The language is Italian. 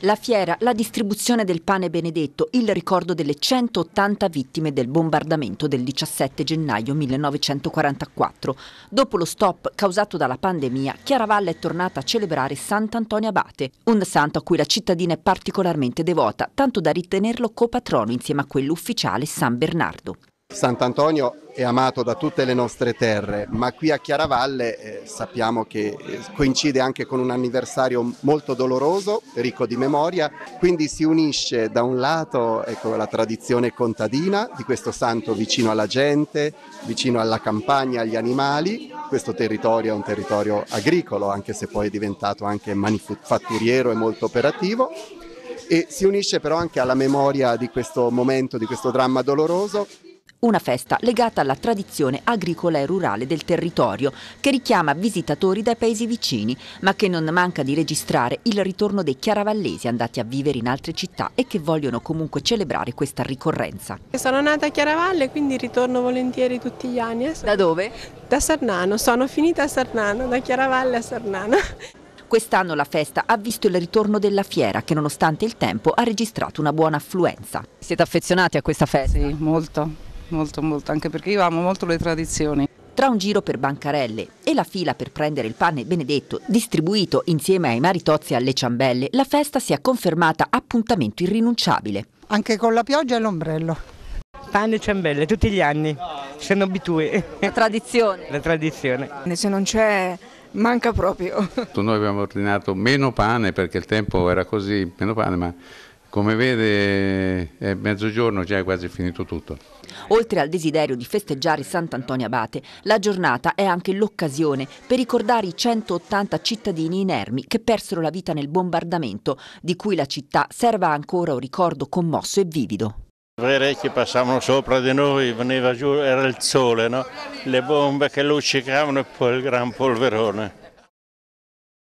la fiera, la distribuzione del pane benedetto, il ricordo delle 180 vittime del bombardamento del 17 gennaio 1944. Dopo lo stop causato dalla pandemia, Chiaravalle è tornata a celebrare Sant'Antonio Abate, un santo a cui la cittadina è particolarmente devota, tanto da ritenerlo copatrono insieme a quell'ufficiale San Bernardo. Sant'Antonio è amato da tutte le nostre terre, ma qui a Chiaravalle eh, sappiamo che eh, coincide anche con un anniversario molto doloroso, ricco di memoria, quindi si unisce da un lato ecco, la tradizione contadina di questo santo vicino alla gente, vicino alla campagna, agli animali, questo territorio è un territorio agricolo, anche se poi è diventato anche manifatturiero e molto operativo, e si unisce però anche alla memoria di questo momento, di questo dramma doloroso una festa legata alla tradizione agricola e rurale del territorio, che richiama visitatori dai paesi vicini, ma che non manca di registrare il ritorno dei chiaravallesi andati a vivere in altre città e che vogliono comunque celebrare questa ricorrenza. Sono nata a Chiaravalle, quindi ritorno volentieri tutti gli anni. Da dove? Da Sarnano, sono finita a Sarnano, da Chiaravalle a Sarnano. Quest'anno la festa ha visto il ritorno della fiera che nonostante il tempo ha registrato una buona affluenza. Siete affezionati a questa festa? Sì, molto molto molto, anche perché io amo molto le tradizioni. Tra un giro per bancarelle e la fila per prendere il pane benedetto distribuito insieme ai maritozzi e alle ciambelle, la festa si è confermata appuntamento irrinunciabile. Anche con la pioggia e l'ombrello. Pane e ciambelle tutti gli anni, sono abitui. La tradizione. La tradizione. Se non c'è manca proprio. Noi abbiamo ordinato meno pane perché il tempo era così, meno pane, ma come vede, è mezzogiorno, già cioè è quasi finito tutto. Oltre al desiderio di festeggiare Sant'Antonio Abate, la giornata è anche l'occasione per ricordare i 180 cittadini inermi che persero la vita nel bombardamento, di cui la città serva ancora un ricordo commosso e vivido. Le orecchie passavano sopra di noi, veniva giù, era il sole, no? le bombe che luccicavano e poi il gran polverone.